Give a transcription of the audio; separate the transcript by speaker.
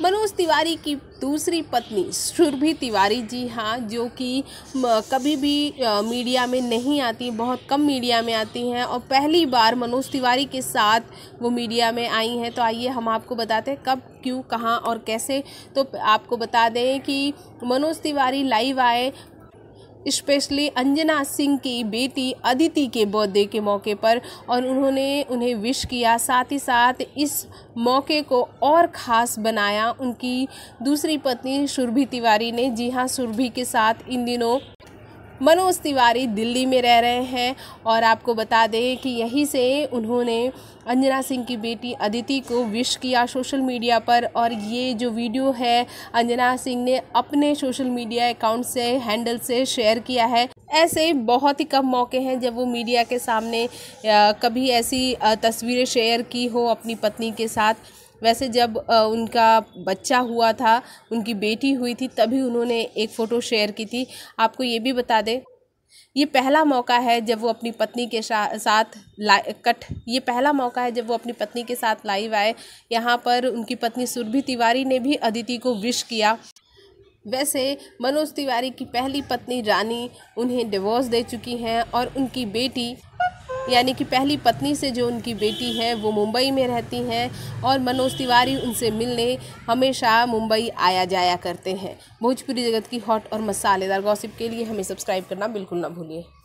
Speaker 1: मनोज तिवारी की दूसरी पत्नी सुरभि तिवारी जी हाँ जो कि कभी भी मीडिया में नहीं आती बहुत कम मीडिया में आती हैं और पहली बार मनोज तिवारी के साथ वो मीडिया में आई हैं तो आइए हम आपको बताते हैं कब क्यों कहाँ और कैसे तो आपको बता दें कि मनोज तिवारी लाइव आए स्पेशली अंजना सिंह की बेटी अदिति के बर्थडे के मौके पर और उन्होंने उन्हें विश किया साथ ही साथ इस मौके को और ख़ास बनाया उनकी दूसरी पत्नी सुरभि तिवारी ने जी हाँ सुरभि के साथ इन दिनों मनोज तिवारी दिल्ली में रह रहे हैं और आपको बता दें कि यहीं से उन्होंने अंजना सिंह की बेटी अदिति को विश किया सोशल मीडिया पर और ये जो वीडियो है अंजना सिंह ने अपने सोशल मीडिया अकाउंट से हैंडल से शेयर किया है ऐसे बहुत ही कम मौके हैं जब वो मीडिया के सामने कभी ऐसी तस्वीरें शेयर की हो अपनी पत्नी के साथ वैसे जब उनका बच्चा हुआ था उनकी बेटी हुई थी तभी उन्होंने एक फ़ोटो शेयर की थी आपको ये भी बता दें ये पहला मौका है जब वो अपनी पत्नी के साथ कट ये पहला मौका है जब वो अपनी पत्नी के साथ लाइव आए यहाँ पर उनकी पत्नी सुरभि तिवारी ने भी अदिति को विश किया वैसे मनोज तिवारी की पहली पत्नी रानी उन्हें डिवोर्स दे चुकी हैं और उनकी बेटी यानी कि पहली पत्नी से जो उनकी बेटी है वो मुंबई में रहती हैं और मनोज तिवारी उनसे मिलने हमेशा मुंबई आया जाया करते हैं भोजपुरी जगत की हॉट और मसालेदार गॉसिप के लिए हमें सब्सक्राइब करना बिल्कुल ना भूलिए